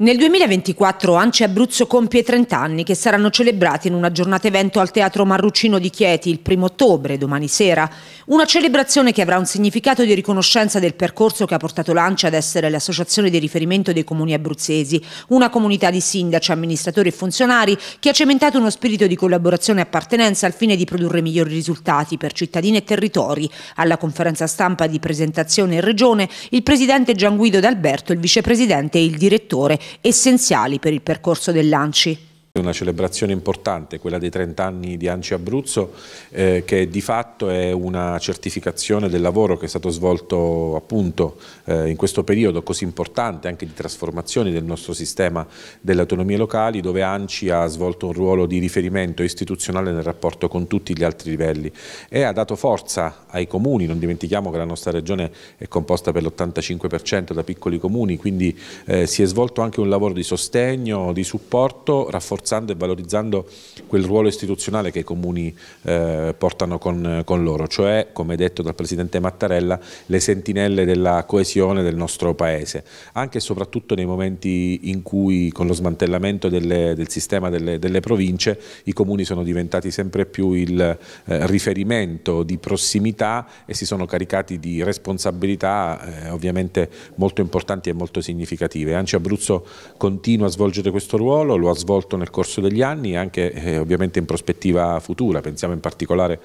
Nel 2024 Ance Abruzzo compie 30 anni che saranno celebrati in una giornata evento al Teatro Marrucino di Chieti il primo ottobre, domani sera. Una celebrazione che avrà un significato di riconoscenza del percorso che ha portato l'Ance ad essere l'associazione di riferimento dei comuni abruzzesi, una comunità di sindaci, amministratori e funzionari che ha cementato uno spirito di collaborazione e appartenenza al fine di produrre migliori risultati per cittadini e territori. Alla conferenza stampa di presentazione in regione il presidente Gianguido D'Alberto, il vicepresidente e il direttore essenziali per il percorso dell'ANCI. Una celebrazione importante, quella dei 30 anni di Anci Abruzzo, eh, che di fatto è una certificazione del lavoro che è stato svolto appunto eh, in questo periodo così importante anche di trasformazione del nostro sistema delle autonomie locali, dove Anci ha svolto un ruolo di riferimento istituzionale nel rapporto con tutti gli altri livelli e ha dato forza ai comuni, non dimentichiamo che la nostra regione è composta per l'85% da piccoli comuni, quindi eh, si è svolto anche un lavoro di sostegno, di supporto, rafforzamento rafforzando e valorizzando quel ruolo istituzionale che i comuni eh, portano con, con, loro, cioè come detto dal Presidente Mattarella le sentinelle della coesione del nostro Paese, anche e soprattutto nei momenti in cui con lo smantellamento delle, del sistema delle, delle, province i comuni sono diventati sempre più il eh, riferimento di prossimità e si sono caricati di responsabilità eh, ovviamente molto importanti e molto significative. Anci Abruzzo continua a svolgere questo ruolo, lo ha svolto nel corso degli anni e anche eh, ovviamente in prospettiva futura, pensiamo in particolare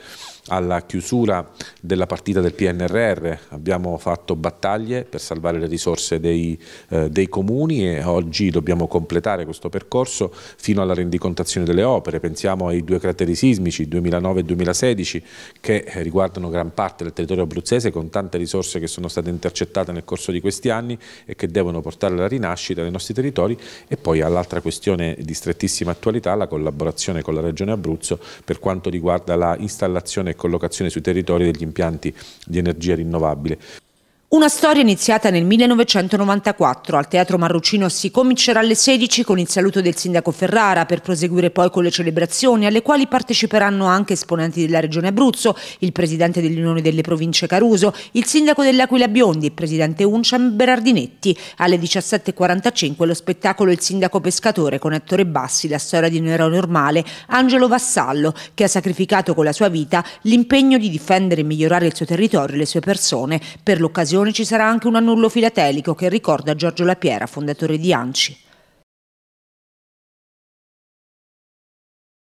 alla chiusura della partita del PNRR, abbiamo fatto battaglie per salvare le risorse dei, eh, dei comuni e oggi dobbiamo completare questo percorso fino alla rendicontazione delle opere, pensiamo ai due crateri sismici 2009 e 2016 che riguardano gran parte del territorio abruzzese con tante risorse che sono state intercettate nel corso di questi anni e che devono portare alla rinascita dei nostri territori e poi all'altra questione di strettissima attualità, la collaborazione con la Regione Abruzzo per quanto riguarda la installazione collocazione sui territori degli impianti di energia rinnovabile. Una storia iniziata nel 1994. Al Teatro Marrucino si comincerà alle 16 con il saluto del sindaco Ferrara per proseguire poi con le celebrazioni alle quali parteciperanno anche esponenti della regione Abruzzo, il presidente dell'Unione delle Province Caruso, il sindaco dell'Aquila Biondi, il presidente Unciam Berardinetti. Alle 17.45 lo spettacolo Il sindaco pescatore con Ettore Bassi, la storia di un eroe normale, Angelo Vassallo, che ha sacrificato con la sua vita l'impegno di difendere e migliorare il suo territorio e le sue persone. Per l'occasione ci sarà anche un annullo filatelico che ricorda Giorgio Lapiera, fondatore di ANCI.